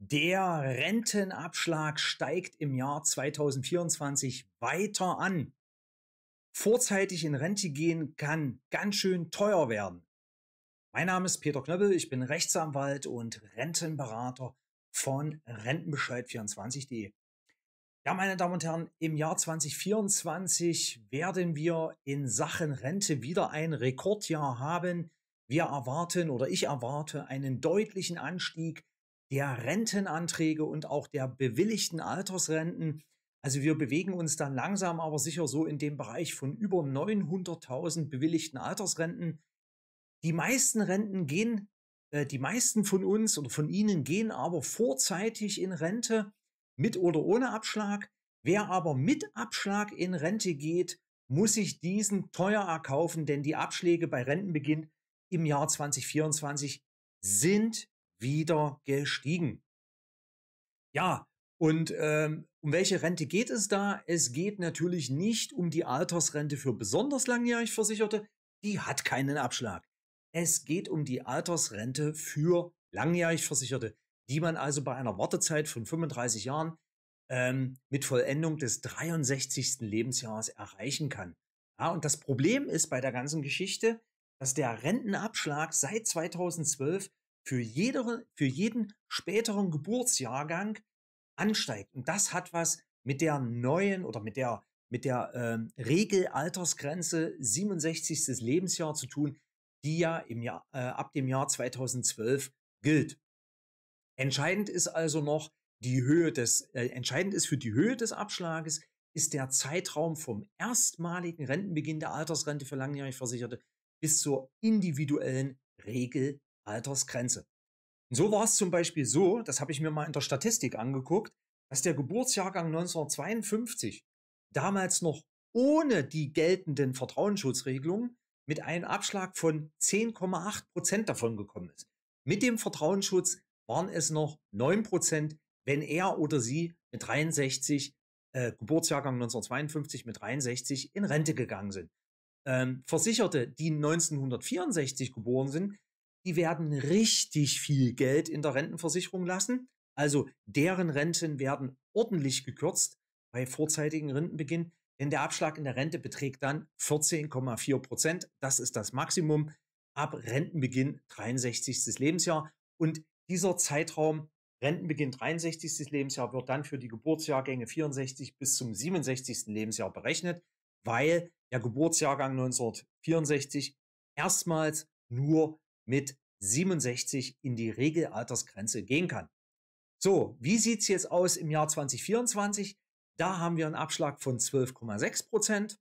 Der Rentenabschlag steigt im Jahr 2024 weiter an. Vorzeitig in Rente gehen kann ganz schön teuer werden. Mein Name ist Peter Knöppel, ich bin Rechtsanwalt und Rentenberater von Rentenbescheid24.de. Ja, meine Damen und Herren, im Jahr 2024 werden wir in Sachen Rente wieder ein Rekordjahr haben. Wir erwarten oder ich erwarte einen deutlichen Anstieg der Rentenanträge und auch der bewilligten Altersrenten. Also wir bewegen uns dann langsam aber sicher so in dem Bereich von über 900.000 bewilligten Altersrenten. Die meisten Renten gehen, äh, die meisten von uns oder von Ihnen gehen aber vorzeitig in Rente, mit oder ohne Abschlag. Wer aber mit Abschlag in Rente geht, muss sich diesen teuer erkaufen, denn die Abschläge bei Rentenbeginn im Jahr 2024 sind wieder gestiegen. Ja, und ähm, um welche Rente geht es da? Es geht natürlich nicht um die Altersrente für besonders langjährig Versicherte, die hat keinen Abschlag. Es geht um die Altersrente für langjährig Versicherte, die man also bei einer Wartezeit von 35 Jahren ähm, mit Vollendung des 63. Lebensjahres erreichen kann. Ja, und das Problem ist bei der ganzen Geschichte, dass der Rentenabschlag seit 2012 für, jede, für jeden späteren Geburtsjahrgang ansteigt. Und das hat was mit der neuen oder mit der, mit der ähm, Regelaltersgrenze 67. Lebensjahr zu tun, die ja im Jahr, äh, ab dem Jahr 2012 gilt. Entscheidend ist also noch die Höhe des, äh, entscheidend ist für die Höhe des Abschlages, ist der Zeitraum vom erstmaligen Rentenbeginn der Altersrente für langjährig Versicherte bis zur individuellen Regel Altersgrenze. Und so war es zum Beispiel so, das habe ich mir mal in der Statistik angeguckt, dass der Geburtsjahrgang 1952 damals noch ohne die geltenden Vertrauensschutzregelungen mit einem Abschlag von 10,8 Prozent davon gekommen ist. Mit dem Vertrauensschutz waren es noch 9 Prozent, wenn er oder sie mit 63, äh, Geburtsjahrgang 1952 mit 63 in Rente gegangen sind. Ähm, Versicherte, die 1964 geboren sind, die werden richtig viel Geld in der Rentenversicherung lassen. Also deren Renten werden ordentlich gekürzt bei vorzeitigen Rentenbeginn, denn der Abschlag in der Rente beträgt dann 14,4 Prozent. Das ist das Maximum ab Rentenbeginn 63. Lebensjahr. Und dieser Zeitraum Rentenbeginn 63. Lebensjahr wird dann für die Geburtsjahrgänge 64 bis zum 67. Lebensjahr berechnet, weil der Geburtsjahrgang 1964 erstmals nur mit 67 in die Regelaltersgrenze gehen kann. So, wie sieht es jetzt aus im Jahr 2024? Da haben wir einen Abschlag von 12,6 Prozent.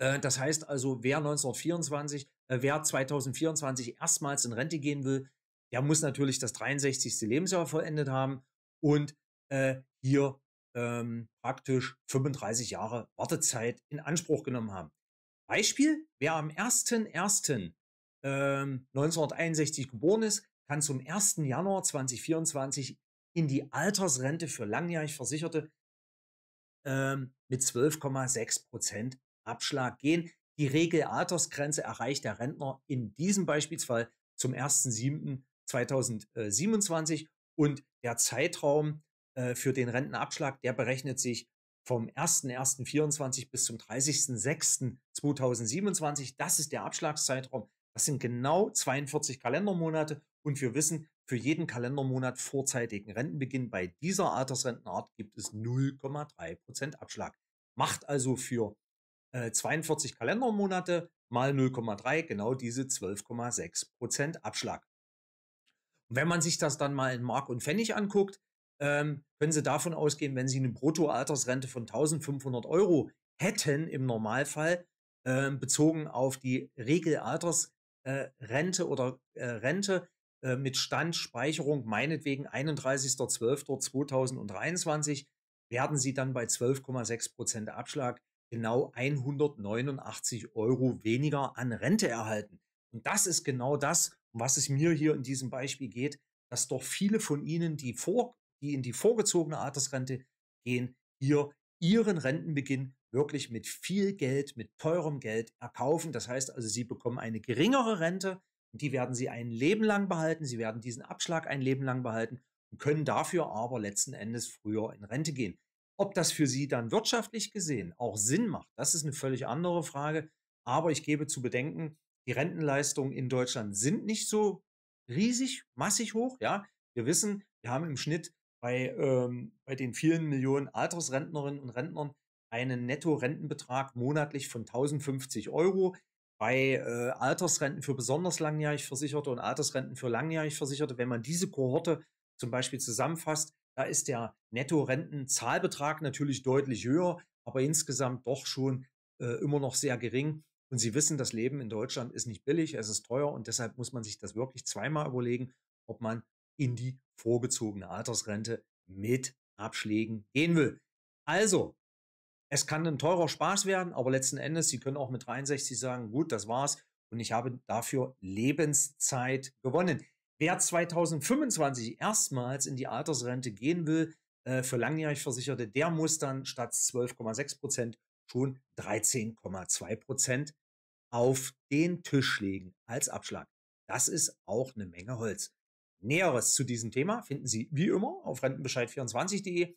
Äh, das heißt also, wer 1924, äh, wer 2024 erstmals in Rente gehen will, der muss natürlich das 63. Lebensjahr vollendet haben und äh, hier ähm, praktisch 35 Jahre Wartezeit in Anspruch genommen haben. Beispiel, wer am 1.1. 1961 ähm, geboren ist, kann zum 1. Januar 2024 in die Altersrente für langjährig Versicherte ähm, mit 12,6 Prozent Abschlag gehen. Die Regelaltersgrenze erreicht der Rentner in diesem Beispielsfall zum 1.7.2027 und der Zeitraum äh, für den Rentenabschlag, der berechnet sich vom 1.1.24 bis zum 30.06.2027. Das ist der Abschlagszeitraum. Das sind genau 42 Kalendermonate und wir wissen, für jeden Kalendermonat vorzeitigen Rentenbeginn bei dieser Altersrentenart gibt es 0,3 Abschlag. Macht also für äh, 42 Kalendermonate mal 0,3 genau diese 12,6 Abschlag. Und wenn man sich das dann mal in Mark und Pfennig anguckt, ähm, können Sie davon ausgehen, wenn Sie eine Bruttoaltersrente von 1500 Euro hätten im Normalfall, äh, bezogen auf die Regelaltersrente, äh, Rente oder äh, Rente äh, mit Standspeicherung meinetwegen 31.12.2023 werden Sie dann bei 12,6 Prozent Abschlag genau 189 Euro weniger an Rente erhalten. Und das ist genau das, um was es mir hier in diesem Beispiel geht, dass doch viele von Ihnen, die, vor, die in die vorgezogene Altersrente gehen, hier ihren Rentenbeginn wirklich mit viel Geld, mit teurem Geld erkaufen. Das heißt also, sie bekommen eine geringere Rente, die werden sie ein Leben lang behalten, sie werden diesen Abschlag ein Leben lang behalten und können dafür aber letzten Endes früher in Rente gehen. Ob das für sie dann wirtschaftlich gesehen auch Sinn macht, das ist eine völlig andere Frage. Aber ich gebe zu bedenken, die Rentenleistungen in Deutschland sind nicht so riesig, massig hoch. Ja, wir wissen, wir haben im Schnitt bei, ähm, bei den vielen Millionen Altersrentnerinnen und Rentnern einen Netto-Rentenbetrag monatlich von 1050 Euro. Bei äh, Altersrenten für besonders langjährig Versicherte und Altersrenten für langjährig Versicherte, wenn man diese Kohorte zum Beispiel zusammenfasst, da ist der Netto-Rentenzahlbetrag natürlich deutlich höher, aber insgesamt doch schon äh, immer noch sehr gering. Und Sie wissen, das Leben in Deutschland ist nicht billig, es ist teuer und deshalb muss man sich das wirklich zweimal überlegen, ob man in die vorgezogene Altersrente mit Abschlägen gehen will. Also, es kann ein teurer Spaß werden, aber letzten Endes, Sie können auch mit 63 sagen, gut, das war's und ich habe dafür Lebenszeit gewonnen. Wer 2025 erstmals in die Altersrente gehen will, äh, für langjährig Versicherte, der muss dann statt 12,6 Prozent schon 13,2 Prozent auf den Tisch legen als Abschlag. Das ist auch eine Menge Holz. Näheres zu diesem Thema finden Sie wie immer auf rentenbescheid24.de